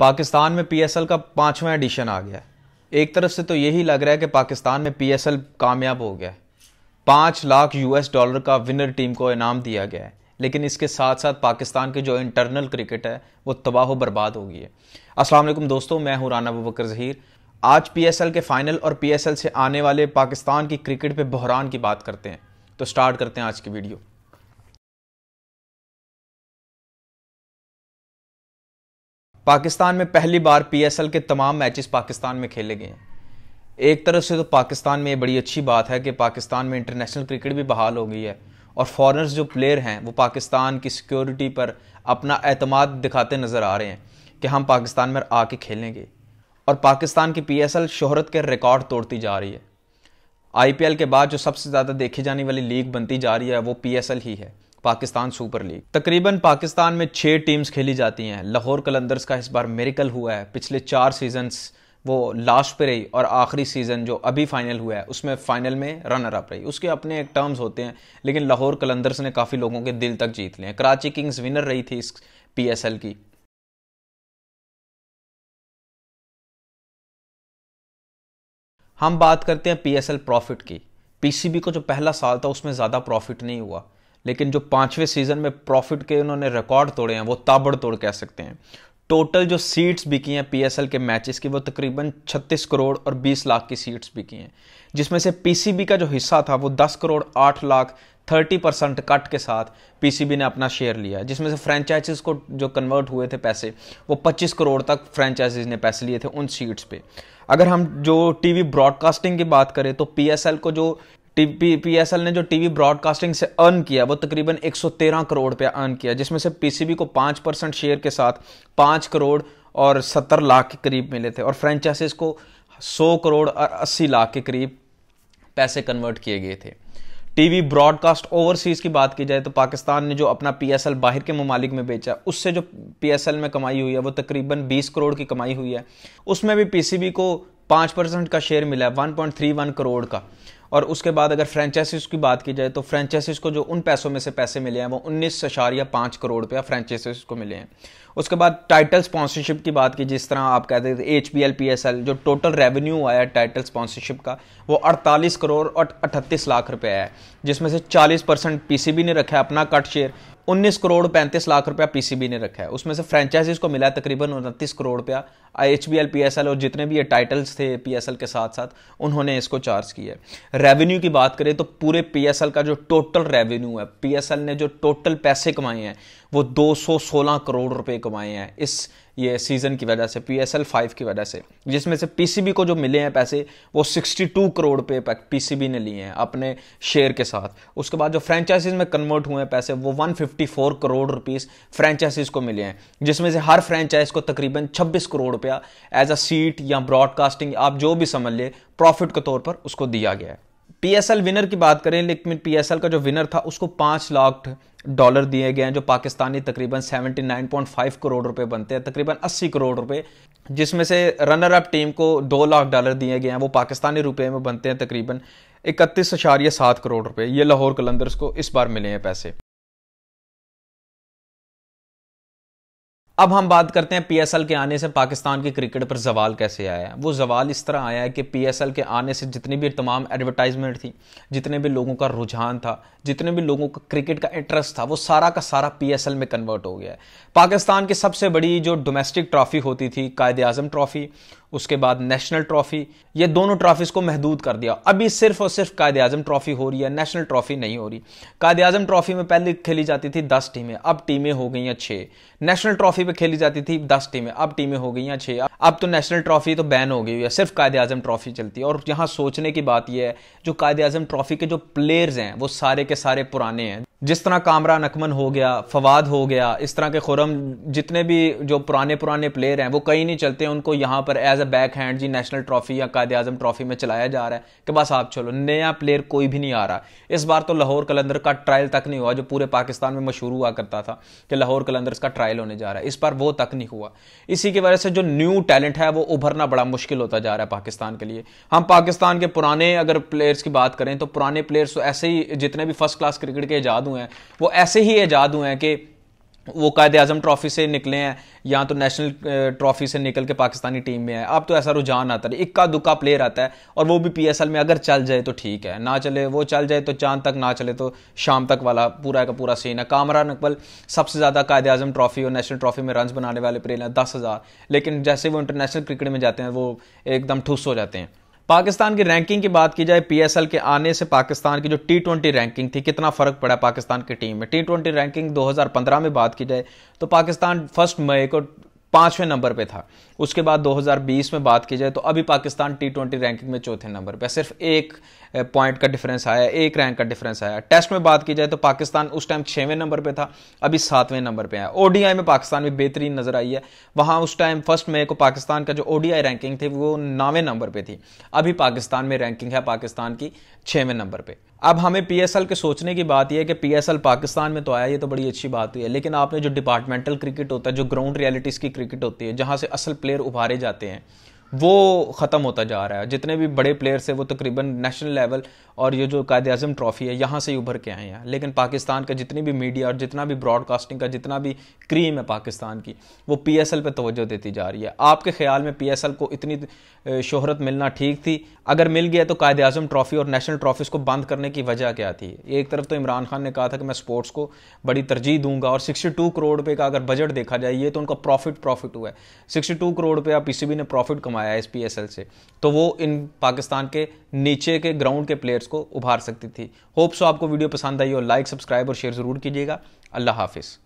पाकिस्तान में पीएसएल का पाँचवा एडिशन आ गया है एक तरफ से तो यही लग रहा है कि पाकिस्तान में पीएसएल कामयाब हो गया है पाँच लाख यूएस डॉलर का विनर टीम को इनाम दिया गया है लेकिन इसके साथ साथ पाकिस्तान की जो इंटरनल क्रिकेट है वो तबाह बर्बाद हो गई है असलम दोस्तों मैं हूँ राना बकर जहीर आज पीएसएल के फाइनल और पीएसएल से आने वाले पाकिस्तान की क्रिकेट पे बहरान की बात करते हैं तो स्टार्ट करते हैं आज की वीडियो पाकिस्तान में पहली बार पीएसएल के तमाम मैचेस पाकिस्तान में खेले गए हैं एक तरफ से तो पाकिस्तान में ये बड़ी अच्छी बात है कि पाकिस्तान में इंटरनेशनल क्रिकेट भी बहाल हो गई है और फॉरनर्स जो प्लेयर हैं वो पाकिस्तान की सिक्योरिटी पर अपना अहतमाद दिखाते नज़र आ रहे हैं कि हम पाकिस्तान में आके खेलेंगे और पाकिस्तान की एल शोहरत के रिकॉर्ड तोड़ती जा रही है एल के बाद जो सबसे ज़्यादा देखी जाने वाली लीग बनती जा रही है वो एल ही है पाकिस्तान सुपर लीग तकरीबन पाकिस्तान में छः टीम्स खेली जाती हैं लाहौर कलंदर्स का इस बार मेरिकल हुआ है पिछले चार सीजन वो लास्ट पे रही और आखिरी सीज़न जो अभी फाइनल हुआ है उसमें फाइनल में रनर अप रही उसके अपने एक टर्म्स होते हैं लेकिन लाहौर कलंदर्स ने काफ़ी लोगों के दिल तक जीत लिए कराची किंग्स विनर रही थी इस पीएसएल की हम बात करते हैं पीएसएल प्रॉफिट की पीसीबी को जो पहला साल था उसमें ज़्यादा प्रॉफिट नहीं हुआ लेकिन जो पांचवें सीजन में प्रॉफिट के उन्होंने रिकॉर्ड तोड़े हैं वो ताबड़तोड़ कह सकते हैं टोटल जो सीट्स बिकी हैं पीएसएल के मैचेस की वो तकरीबन 36 करोड़ और 20 लाख की सीट्स बिकी हैं जिसमें से पीसीबी का जो हिस्सा था वो 10 करोड़ 8 लाख 30 परसेंट कट के साथ पीसीबी ने अपना शेयर लिया जिसमें से फ्रेंचाइजीज को जो कन्वर्ट हुए थे पैसे वो 25 करोड़ तक फ्रेंचाइजीज ने पैसे लिए थे उन सीट्स पे अगर हम जो टीवी ब्रॉडकास्टिंग की बात करें तो पीएसएल को जो पीएसएल ने जो टीवी ब्रॉडकास्टिंग से अर्न किया वो तकरीबन 113 करोड़ रुपया अर्न किया जिसमें से पीसीबी को 5 परसेंट शेयर के साथ 5 करोड़ और सत्तर लाख के करीब मिले थे और फ्रेंचाइजेस को सौ करोड़ और अस्सी लाख के करीब पैसे कन्वर्ट किए गए थे टीवी ब्रॉडकास्ट ओवरसीज़ की बात की जाए तो पाकिस्तान ने जो अपना पीएसएल बाहर के ममालिक में बेचा उससे जो पीएसएल में कमाई हुई है वो तकरीबन 20 करोड़ की कमाई हुई है उसमें भी पीसीबी को 5 परसेंट का शेयर मिला है 1.31 करोड़ का और उसके बाद अगर फ्रेंचाइसिस की बात की जाए तो फ्रेंचाइसिस को जो उन पैसों में से पैसे मिले हैं वो उन्नीस या पाँच करोड़ रुपया फ्रेंचाइसिस को मिले हैं उसके बाद टाइटल स्पॉन्सरशिप की बात की जिस तरह आप कहते थे H P L P S L जो टोटल रेवेन्यू आया टाइटल स्पॉन्सरशिप का वो 48 करोड़ और 38 लाख रुपया है जिसमें से 40 परसेंट पी सी बी ने रखा है अपना कट शेयर 19 करोड़ पैंतीस लाख रुपया पीसीबी ने रखा है उसमें से फ्रेंचाइजीज को मिला है तकरीबन उनतीस करोड़ रुपया I H B L P S L और जितने भी ये टाइटल्स थे पी एस एल के साथ साथ उन्होंने इसको चार्ज किया है रेवेन्यू की बात करें तो पूरे पी एस एल का जो टोटल रेवेन्यू है पी एस एल ने जो टोटल पैसे कमाए हैं वो 216 करोड़ रुपए कमाए हैं इस ये सीज़न की वजह से पी एस एल फाइव की वजह से जिसमें से पी सी बी को जो मिले हैं पैसे वो 62 करोड़ रुपए पी सी बी ने लिए हैं अपने शेयर के साथ उसके बाद जो फ्रेंचाइजीज में कन्वर्ट हुए हैं पैसे वो 154 करोड़ रुपीस फ्रेंचाइजीज को मिले हैं जिसमें से हर फ्रेंचाइज को तकरीबन 26 करोड़ रुपया एज अ सीट या ब्रॉडकास्टिंग आप जो भी समझ लिए प्रॉफिट के तौर पर उसको दिया गया है पीएसएल विनर की बात करें लेकिन पीएसएल का जो विनर था उसको पाँच लाख डॉलर दिए गए हैं जो पाकिस्तानी तकरीबन 79.5 करोड़ रुपए बनते हैं तकरीबन 80 करोड़ रुपए जिसमें से रनर अप टीम को दो लाख डॉलर दिए गए हैं वो पाकिस्तानी रुपए में बनते हैं तकरीबन इकतीस सात करोड़ रुपए ये लाहौर कलंदर्स को इस बार मिले हैं पैसे अब हम बात करते हैं पीएसएल के आने से पाकिस्तान की क्रिकेट पर जवाल कैसे आया वो जवाल इस तरह आया है कि पीएसएल के आने से जितनी भी तमाम एडवर्टाइजमेंट थी जितने भी लोगों का रुझान था जितने भी लोगों का क्रिकेट का इंटरेस्ट था वो सारा का सारा पीएसएल में कन्वर्ट हो गया है पाकिस्तान की सबसे बड़ी जो डोमेस्टिक ट्रॉफी होती थी कायद आजम ट्रॉफी उसके बाद नेशनल ट्रॉफी ये दोनों ट्रॉफीज़ को महदूद कर दिया अभी सिर्फ और सिर्फ कायद आजम ट्रॉफी हो रही है नेशनल ट्रॉफी नहीं हो रही कायद आजम ट्रॉफी में पहले खेली जाती थी दस टीमें अब टीमें हो गई हैं छः नेशनल ट्रॉफी पे खेली जाती थी दस टीमें अब टीमें हो गई हैं छः अब तो नेशनल ट्रॉफी तो बैन हो गई है सिर्फ कायद आजम ट्रॉफी चलती है और यहाँ सोचने की बात यह है जो कायद आजम ट्रॉफी के जो प्लेयर्स हैं वो सारे के सारे पुराने हैं जिस तरह कामरान नकमन हो गया फवाद हो गया इस तरह के खुरम जितने भी जो पुराने पुराने प्लेयर हैं वो कहीं नहीं चलते उनको यहाँ पर एज अ बैक हैंड जी नेशनल ट्रॉफी या कायद आजम ट्रॉफी में चलाया जा रहा है कि बस आप चलो नया प्लेयर कोई भी नहीं आ रहा इस बार तो लाहौर कलंदर का ट्रायल तक नहीं हुआ जो पूरे पाकिस्तान में मशहूर हुआ करता था कि लाहौर कलंदर्स का ट्रायल होने जा रहा है इस बार वो तक नहीं हुआ इसी की वजह से जो न्यू टैलेंट है वो उभरना बड़ा मुश्किल होता जा रहा है पाकिस्तान के लिए हम पाकिस्तान के पुराने अगर प्लेयर्स की बात करें तो पुराने प्लेयर्स तो ऐसे ही जितने भी फर्स्ट क्लास क्रिकेट के ईजाद एजाद हुए हैं वो ऐसे ही एजाद हुए हैं कि वो कायद अजम ट्रॉफी से निकले हैं या तो नेशनल ट्रॉफी से निकल के पाकिस्तानी टीम में है अब तो ऐसा रुझान आता है इक्का दुक्का प्लेयर आता है और वो भी पीएसएल में अगर चल जाए तो ठीक है ना चले वो चल जाए तो चांद तक ना चले तो शाम तक वाला पूरा का पूरा सीन है कामरान अकबल सबसे ज़्यादा कायद अजम ट्रॉफी और नेशनल ट्रॉफी में रन बनाने वाले प्लेयर हैं दस हज़ार लेकिन जैसे वो इंटरनेशनल क्रिकेट में जाते हैं वो एकदम ठुस हो जाते हैं पाकिस्तान की रैंकिंग की बात की जाए पीएसएल के आने से पाकिस्तान की जो टी ट्वेंटी रैंकिंग थी कितना फर्क पड़ा पाकिस्तान की टीम में टी ट्वेंटी रैंकिंग 2015 में बात की जाए तो पाकिस्तान फर्स्ट मई को पांचवें नंबर पे था उसके बाद 2020 में बात की जाए तो अभी पाकिस्तान टी ट्वेंटी रैंकिंग में चौथे नंबर पे सिर्फ एक पॉइंट का डिफरेंस आया एक रैंक का डिफरेंस आया टेस्ट में बात की जाए तो पाकिस्तान उस टाइम छवें नंबर पे था अभी सातवें नंबर पे आया ओडीआई में पाकिस्तान में बेहतरीन नजर आई है वहां उस टाइम फर्स्ट मई को पाकिस्तान का जो ओडीआई रैंकिंग थी वो नौवें नंबर पर थी अभी पाकिस्तान में रैंकिंग है पाकिस्तान की छवें नंबर पर अब हमें पीएसएल के सोचने की बात यह है कि पीएसएल पाकिस्तान में तो आया ये तो बड़ी अच्छी बात हुई तो है लेकिन आपने जो डिपार्टमेंटल क्रिकेट होता है जो ग्राउंड रियलिटीज़ की क्रिकेट होती है जहाँ से असल प्लेयर उभारे जाते हैं वो ख़त्म होता जा रहा है जितने भी बड़े प्लेयर्स हैं वो तकरीबन नेशनल लेवल और ये जो कायद अजम ट्रॉफ़ी है यहाँ से ही उभर के आए हैं लेकिन पाकिस्तान का जितनी भी मीडिया और जितना भी ब्रॉडकास्टिंग का जितना भी क्रीम है पाकिस्तान की वो पी एस एल पर तोज्जो देती जा रही है आपके ख्याल में पी एस एल को इतनी शोहरत मिलना ठीक थी अगर मिल गया तो कायद अजम ट्रॉफ़ी और नेशनल ट्रॉफीज़ को बंद करने की वजह क्या थी एक तरफ तो इमरान खान ने कहा था कि मैं स्पोर्ट्स को बड़ी तरजीह दूंगा और सिक्सटी टू करोड़ रुपये का अगर बजट देखा जाए ये तो उनका प्रॉफिट प्रॉफिट हुआ है सिक्सटी टू करोड़ रुपया पी सी बी ने प्रॉफिट कमाया आया एस पी से तो वो इन पाकिस्तान के नीचे के ग्राउंड के प्लेयर्स को उभार सकती थी होप्स आपको वीडियो पसंद आई हो लाइक सब्सक्राइब और शेयर ज़रूर कीजिएगा अल्लाह हाफिज़